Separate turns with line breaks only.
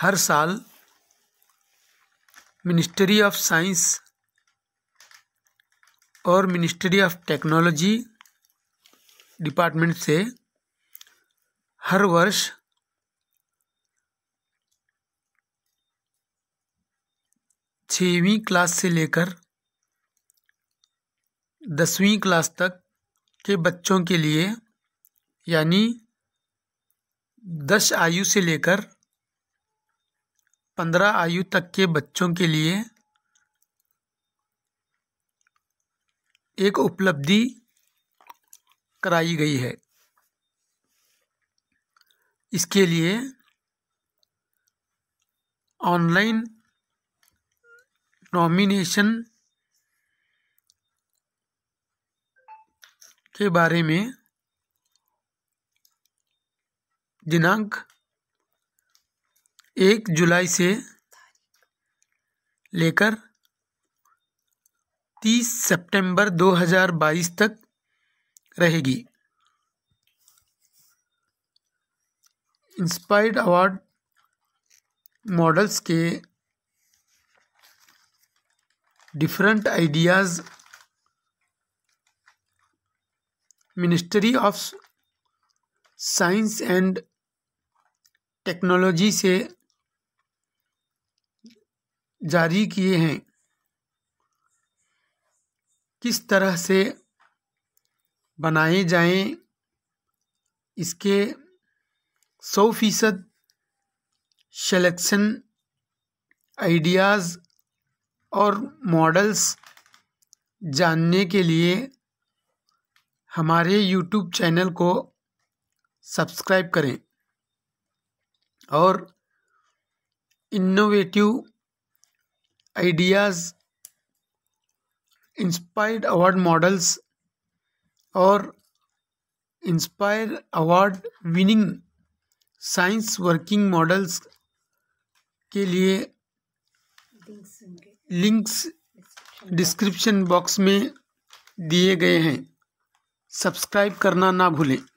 हर साल ministry of science और ministry of technology department से हर वर्ष छवीं क्लास से लेकर दसवीं क्लास तक के बच्चों के लिए यानी दस आयु से लेकर पंद्रह आयु तक के बच्चों के लिए एक उपलब्धि कराई गई है इसके लिए ऑनलाइन नॉमिनेशन के बारे में दिनांक एक जुलाई से लेकर तीस सितंबर 2022 तक रहेगी इंस्पायर्ड अवार्ड मॉडल्स के different ideas ministry of science and technology से जारी किए हैं किस तरह से बनाए जाएं इसके सौ फीसद सेलेक्शन आइडियाज़ और मॉडल्स जानने के लिए हमारे यूट्यूब चैनल को सब्सक्राइब करें और innovative ideas inspired award models और inspire award winning science working models के लिए लिंक्स डिस्क्रिप्शन बॉक्स में दिए गए हैं सब्सक्राइब करना ना भूलें